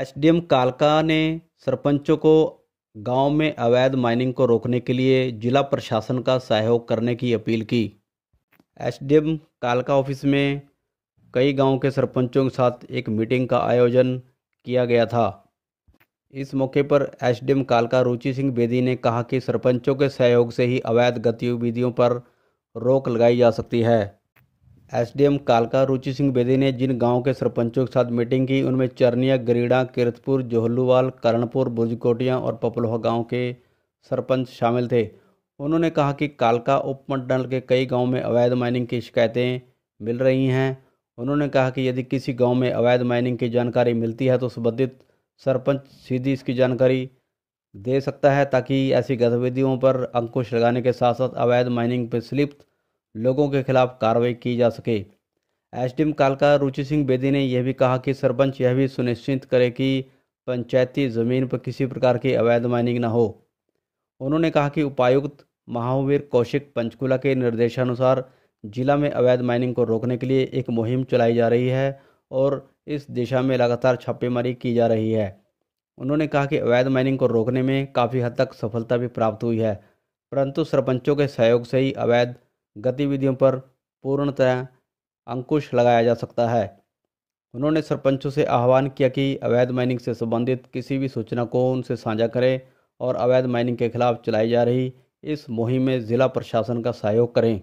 SDM कालका ने सरपंचों को गांव में अवैध माइनिंग को रोकने के लिए जिला प्रशासन का सहयोग करने की अपील की एसडीएम कालका ऑफिस में कई गांव के सरपंचों के साथ एक मीटिंग का आयोजन किया गया था इस मौके पर एसडीएम कालका रुचि सिंह बेदी ने कहा कि सरपंचों के सहयोग से ही अवैध गतिविधियों पर रोक लगाई जा सकती है एसडीएम कालका रुचि सिंह बेदी ने जिन गांव के सरपंचों के साथ मीटिंग की उनमें चरनिया गरीडा किरतपुर जोहलूवाल करणपुर बुर्जकोटिया और पपलोहा गांव के सरपंच शामिल थे उन्होंने कहा कि कालका उपमंडल के कई गांव में अवैध माइनिंग की शिकायतें मिल रही हैं उन्होंने कहा कि यदि किसी गांव में अवैध माइनिंग की जानकारी मिलती है तो संबंधित सरपंच सीधी इसकी जानकारी दे सकता है ताकि ऐसी गतिविधियों पर अंकुश लगाने के साथ साथ अवैध माइनिंग पर स्लिप्त लोगों के खिलाफ कार्रवाई की जा सके एसडीएम कालका रुचि सिंह बेदी ने यह भी कहा कि सरपंच यह भी सुनिश्चित करे कि पंचायती ज़मीन पर किसी प्रकार की अवैध माइनिंग न हो उन्होंने कहा कि उपायुक्त महावीर कौशिक पंचकुला के निर्देशानुसार जिला में अवैध माइनिंग को रोकने के लिए एक मुहिम चलाई जा रही है और इस दिशा में लगातार छापेमारी की जा रही है उन्होंने कहा कि अवैध माइनिंग को रोकने में काफ़ी हद तक सफलता भी प्राप्त हुई है परंतु सरपंचों के सहयोग से ही अवैध गतिविधियों पर पूर्णतः अंकुश लगाया जा सकता है उन्होंने सरपंचों से आह्वान किया कि अवैध माइनिंग से संबंधित किसी भी सूचना को उनसे साझा करें और अवैध माइनिंग के खिलाफ चलाई जा रही इस मुहिम में ज़िला प्रशासन का सहयोग करें